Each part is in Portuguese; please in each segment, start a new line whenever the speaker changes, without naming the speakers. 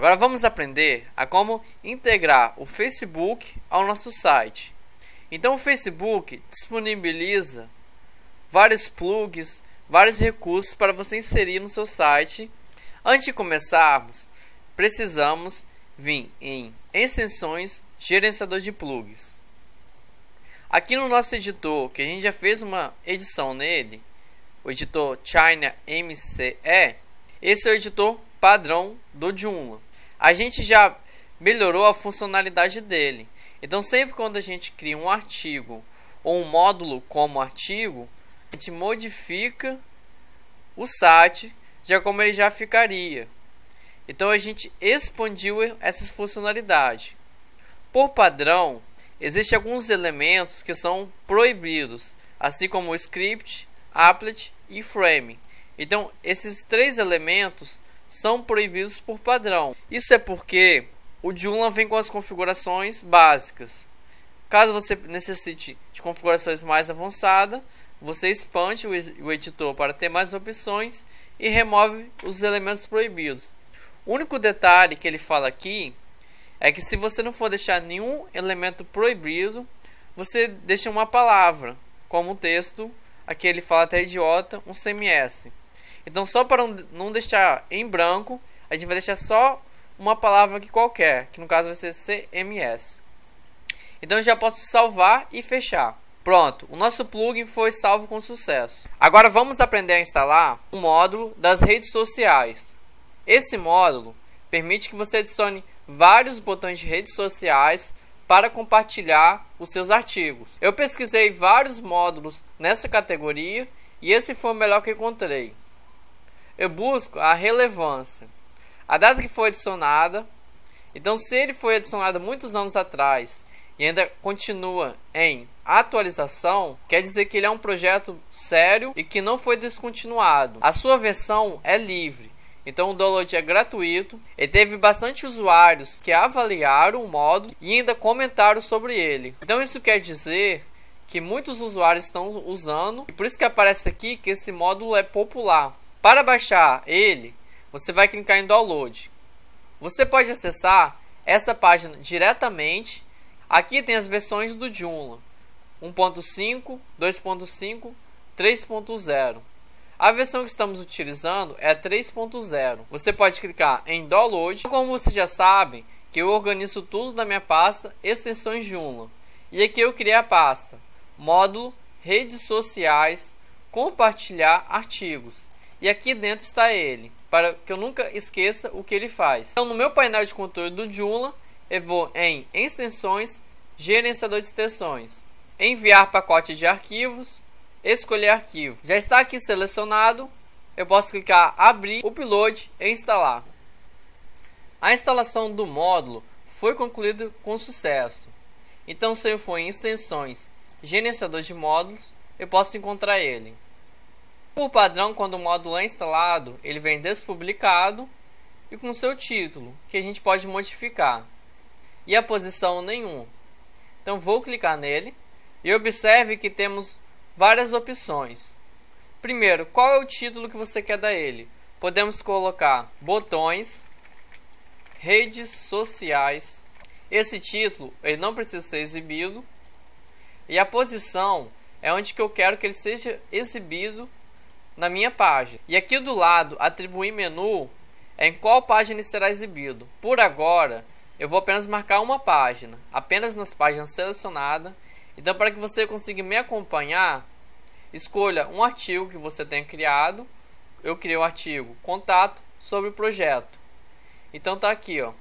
Agora vamos aprender a como integrar o Facebook ao nosso site. Então o Facebook disponibiliza vários plugins, vários recursos para você inserir no seu site. Antes de começarmos, precisamos vir em extensões, gerenciador de plugins. Aqui no nosso editor, que a gente já fez uma edição nele, o editor China MCE, esse é o editor padrão do Joomla a gente já melhorou a funcionalidade dele. Então, sempre quando a gente cria um artigo ou um módulo como artigo, a gente modifica o site já como ele já ficaria. Então, a gente expandiu essas funcionalidades. Por padrão, existem alguns elementos que são proibidos, assim como o script, applet e frame. Então, esses três elementos são proibidos por padrão. Isso é porque o Joomla vem com as configurações básicas. Caso você necessite de configurações mais avançadas, você expande o editor para ter mais opções e remove os elementos proibidos. O único detalhe que ele fala aqui é que se você não for deixar nenhum elemento proibido, você deixa uma palavra, como o texto, aqui ele fala até idiota, um CMS. Então, só para não deixar em branco, a gente vai deixar só uma palavra aqui qualquer, que no caso vai ser CMS. Então, eu já posso salvar e fechar. Pronto, o nosso plugin foi salvo com sucesso. Agora vamos aprender a instalar o módulo das redes sociais. Esse módulo permite que você adicione vários botões de redes sociais para compartilhar os seus artigos. Eu pesquisei vários módulos nessa categoria e esse foi o melhor que encontrei eu busco a relevância. A data que foi adicionada. Então, se ele foi adicionado muitos anos atrás e ainda continua em atualização, quer dizer que ele é um projeto sério e que não foi descontinuado. A sua versão é livre. Então o download é gratuito e teve bastante usuários que avaliaram o módulo e ainda comentaram sobre ele. Então isso quer dizer que muitos usuários estão usando e por isso que aparece aqui que esse módulo é popular. Para baixar ele, você vai clicar em download. Você pode acessar essa página diretamente. Aqui tem as versões do Joomla. 1.5, 2.5, 3.0. A versão que estamos utilizando é 3.0. Você pode clicar em download. Como vocês já sabem, que eu organizo tudo na minha pasta extensões Joomla. E aqui eu criei a pasta módulo redes sociais compartilhar artigos e aqui dentro está ele, para que eu nunca esqueça o que ele faz. Então no meu painel de controle do Joomla, eu vou em extensões, gerenciador de extensões, enviar pacote de arquivos, escolher arquivo. Já está aqui selecionado, eu posso clicar abrir, upload e instalar. A instalação do módulo foi concluída com sucesso. Então se eu for em extensões, gerenciador de módulos, eu posso encontrar ele. Por padrão, quando o módulo é instalado, ele vem despublicado e com seu título, que a gente pode modificar, e a posição nenhum. Então vou clicar nele e observe que temos várias opções. Primeiro, qual é o título que você quer dar ele? Podemos colocar botões, redes sociais. Esse título ele não precisa ser exibido. E a posição é onde que eu quero que ele seja exibido na minha página. E aqui do lado, atribuir menu, é em qual página será exibido. Por agora, eu vou apenas marcar uma página, apenas nas páginas selecionadas. Então, para que você consiga me acompanhar, escolha um artigo que você tenha criado. Eu criei o um artigo Contato sobre o projeto. Então está aqui, ó.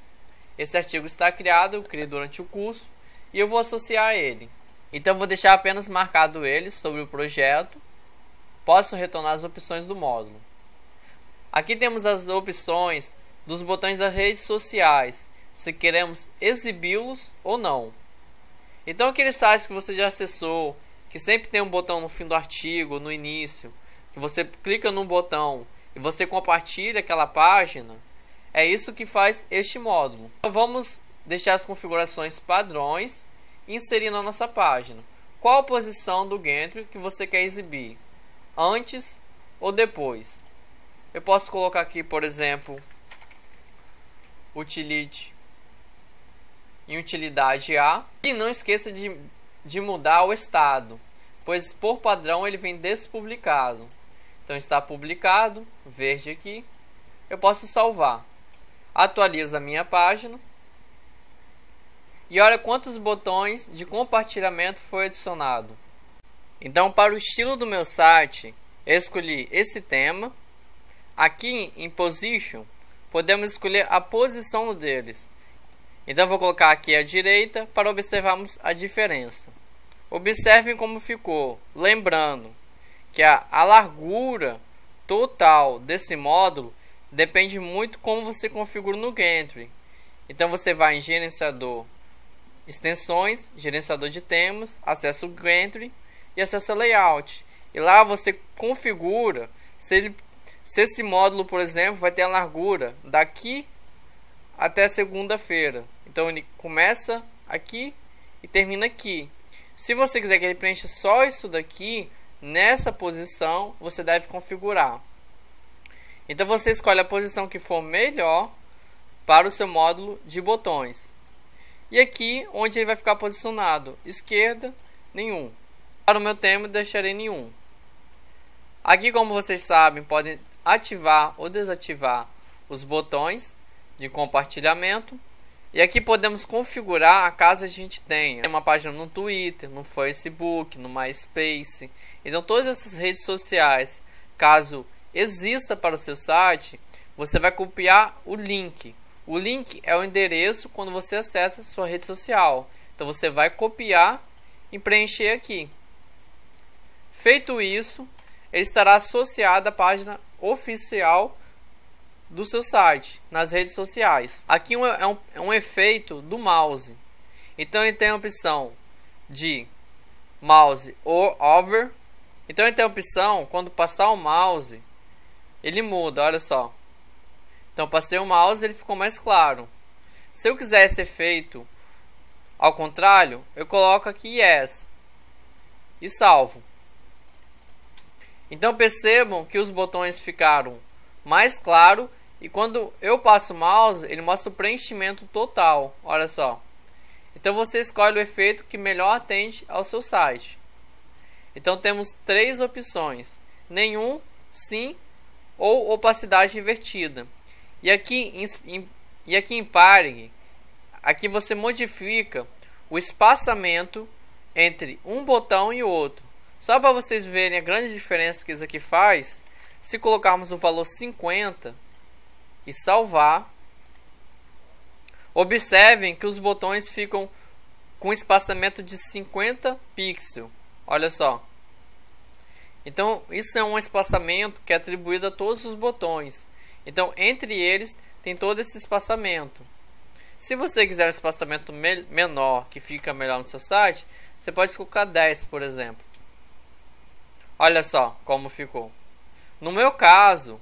Esse artigo está criado, eu criei durante o curso e eu vou associar ele. Então vou deixar apenas marcado ele sobre o projeto Posso retornar as opções do módulo. Aqui temos as opções dos botões das redes sociais, se queremos exibi-los ou não. Então aqueles sites que você já acessou, que sempre tem um botão no fim do artigo, no início, que você clica num botão e você compartilha aquela página, é isso que faz este módulo. Então vamos deixar as configurações padrões e inserir na nossa página. Qual a posição do Gantry que você quer exibir? antes ou depois. Eu posso colocar aqui, por exemplo, utility em utilidade A. E não esqueça de, de mudar o estado, pois por padrão ele vem despublicado. Então está publicado, verde aqui. Eu posso salvar. Atualiza a minha página. E olha quantos botões de compartilhamento foi adicionado. Então, para o estilo do meu site, escolhi esse tema. Aqui em Position, podemos escolher a posição deles. Então, vou colocar aqui à direita para observarmos a diferença. Observem como ficou. Lembrando que a, a largura total desse módulo depende muito como você configura no Gantry. Então, você vai em Gerenciador Extensões, Gerenciador de Temas, Acesso Gantry e acessa layout. E lá você configura se, ele, se esse módulo, por exemplo, vai ter a largura daqui até segunda-feira. Então ele começa aqui e termina aqui. Se você quiser que ele preencha só isso daqui, nessa posição você deve configurar. Então você escolhe a posição que for melhor para o seu módulo de botões. E aqui onde ele vai ficar posicionado, esquerda, nenhum. Para o meu tema, deixarei nenhum. Aqui, como vocês sabem, podem ativar ou desativar os botões de compartilhamento. E aqui podemos configurar caso a gente tenha uma página no Twitter, no Facebook, no MySpace. Então, todas essas redes sociais, caso exista para o seu site, você vai copiar o link. O link é o endereço quando você acessa sua rede social. Então, você vai copiar e preencher aqui. Feito isso, ele estará associado à página oficial do seu site, nas redes sociais. Aqui um, é, um, é um efeito do mouse. Então ele tem a opção de mouse ou over. Então ele tem a opção, quando passar o mouse, ele muda, olha só. Então passei o mouse, ele ficou mais claro. Se eu quiser esse efeito ao contrário, eu coloco aqui yes e salvo. Então percebam que os botões ficaram mais claro e quando eu passo o mouse, ele mostra o preenchimento total, olha só. Então você escolhe o efeito que melhor atende ao seu site. Então temos três opções, nenhum, sim ou opacidade invertida. E aqui em, em e aqui em Parig, aqui você modifica o espaçamento entre um botão e outro. Só para vocês verem a grande diferença que isso aqui faz, se colocarmos o valor 50 e salvar, observem que os botões ficam com espaçamento de 50 pixels. Olha só. Então, isso é um espaçamento que é atribuído a todos os botões. Então, entre eles tem todo esse espaçamento. Se você quiser um espaçamento menor, que fica melhor no seu site, você pode colocar 10, por exemplo. Olha só como ficou. No meu caso,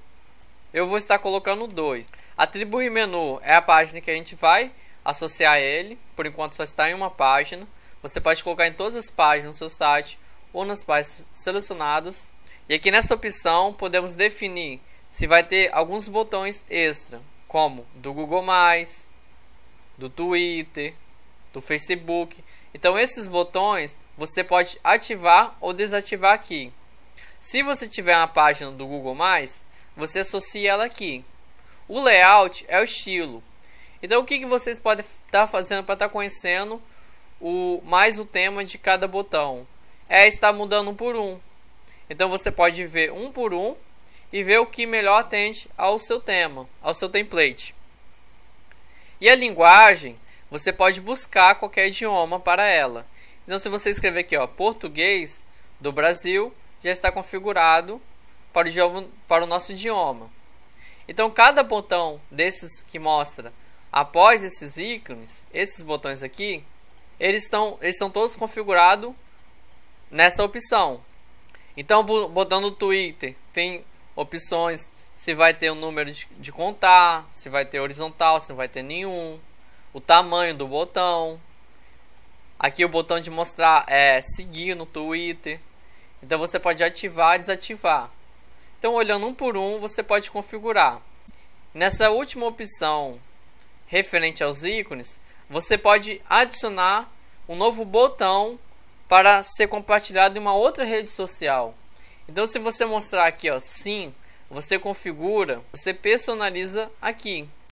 eu vou estar colocando dois. Atribuir menu é a página que a gente vai associar ele. Por enquanto só está em uma página. Você pode colocar em todas as páginas do seu site ou nas páginas selecionadas. E aqui nessa opção podemos definir se vai ter alguns botões extra, como do Google+, do Twitter, do Facebook. Então esses botões você pode ativar ou desativar aqui. Se você tiver uma página do Google+, você associa ela aqui. O layout é o estilo. Então o que, que vocês podem estar tá fazendo para estar tá conhecendo o mais o tema de cada botão? É estar mudando um por um. Então você pode ver um por um e ver o que melhor atende ao seu tema, ao seu template. E a linguagem, você pode buscar qualquer idioma para ela. Então se você escrever aqui, ó, português do Brasil, já está configurado para o, idioma, para o nosso idioma. Então, cada botão desses que mostra após esses ícones, esses botões aqui, eles estão eles são todos configurados nessa opção. Então, botão do Twitter tem opções se vai ter o um número de, de contar, se vai ter horizontal, se não vai ter nenhum, o tamanho do botão. Aqui o botão de mostrar é seguir no Twitter. Então você pode ativar e desativar. Então olhando um por um, você pode configurar. Nessa última opção, referente aos ícones, você pode adicionar um novo botão para ser compartilhado em uma outra rede social. Então, se você mostrar aqui, ó, sim, você configura, você personaliza aqui.